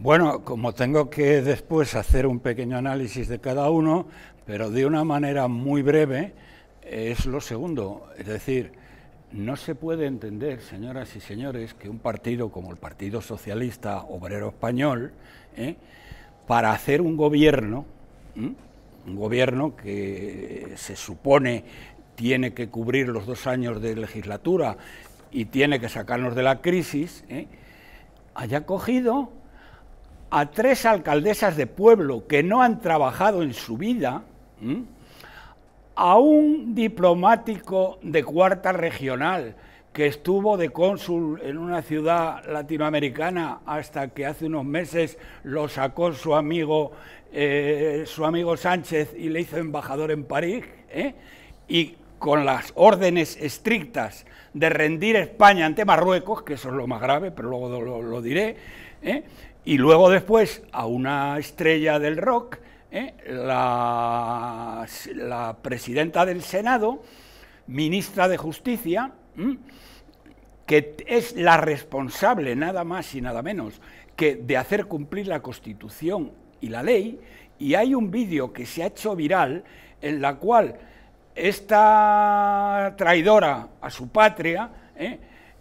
Bueno, como tengo que después hacer un pequeño análisis de cada uno, pero de una manera muy breve, es lo segundo. Es decir, no se puede entender, señoras y señores, que un partido como el Partido Socialista Obrero Español, ¿eh? para hacer un gobierno, un gobierno que se supone tiene que cubrir los dos años de legislatura y tiene que sacarnos de la crisis, ¿eh? haya cogido a tres alcaldesas de pueblo que no han trabajado en su vida, a un diplomático de cuarta regional que estuvo de cónsul en una ciudad latinoamericana hasta que hace unos meses lo sacó su amigo, eh, su amigo Sánchez y le hizo embajador en París, ¿eh? y con las órdenes estrictas de rendir España ante Marruecos, que eso es lo más grave, pero luego lo, diré, ¿eh? Y luego después a una estrella del rock, ¿eh? la, presidenta del Senado, ministra de Justicia, que es la responsable, nada más y nada menos, que de hacer cumplir la Constitución y la ley. Y hay un vídeo que se ha hecho viral en la cual esta traidora a su patria, ¿eh?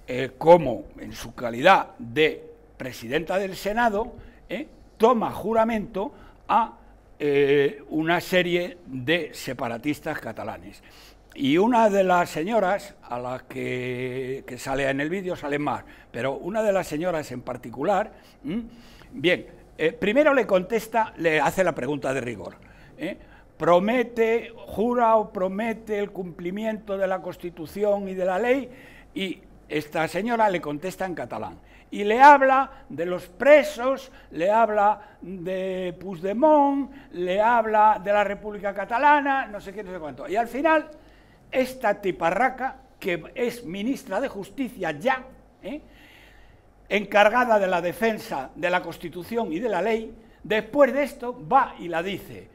Eh, como en su calidad de presidenta del Senado ¿eh? toma juramento a eh, una serie de separatistas catalanes. Y una de las señoras, a las que, sale en el vídeo, sale más, pero una de las señoras en particular, bien, eh, primero le contesta, le hace la pregunta de rigor. Promete, jura o promete el cumplimiento de la Constitución y de la ley y esta señora le contesta en catalán y le habla de los presos, le habla de Puigdemont, le habla de la República Catalana, no sé qué, no sé cuánto. Y al final, esta tiparraca, que es ministra de Justicia ya, ¿eh? encargada de la defensa de la Constitución y de la ley, después de esto va y la dice,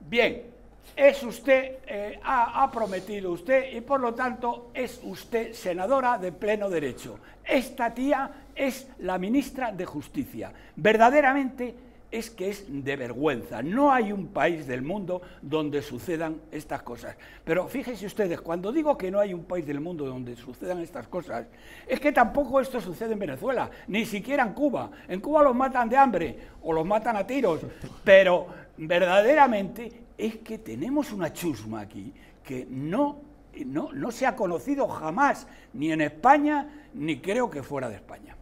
bien, es usted, eh, ha, ha, prometido usted y por lo tanto es usted senadora de pleno derecho. Esta tía es la ministra de Justicia. Verdaderamente es que es de vergüenza. No hay un país del mundo donde sucedan estas cosas. Pero fíjense ustedes, cuando digo que no hay un país del mundo donde sucedan estas cosas, es que tampoco esto sucede en Venezuela, ni siquiera en Cuba. En Cuba los matan de hambre o los matan a tiros, pero verdaderamente es que tenemos una chusma aquí que no, se ha conocido jamás, ni en España, ni creo que fuera de España.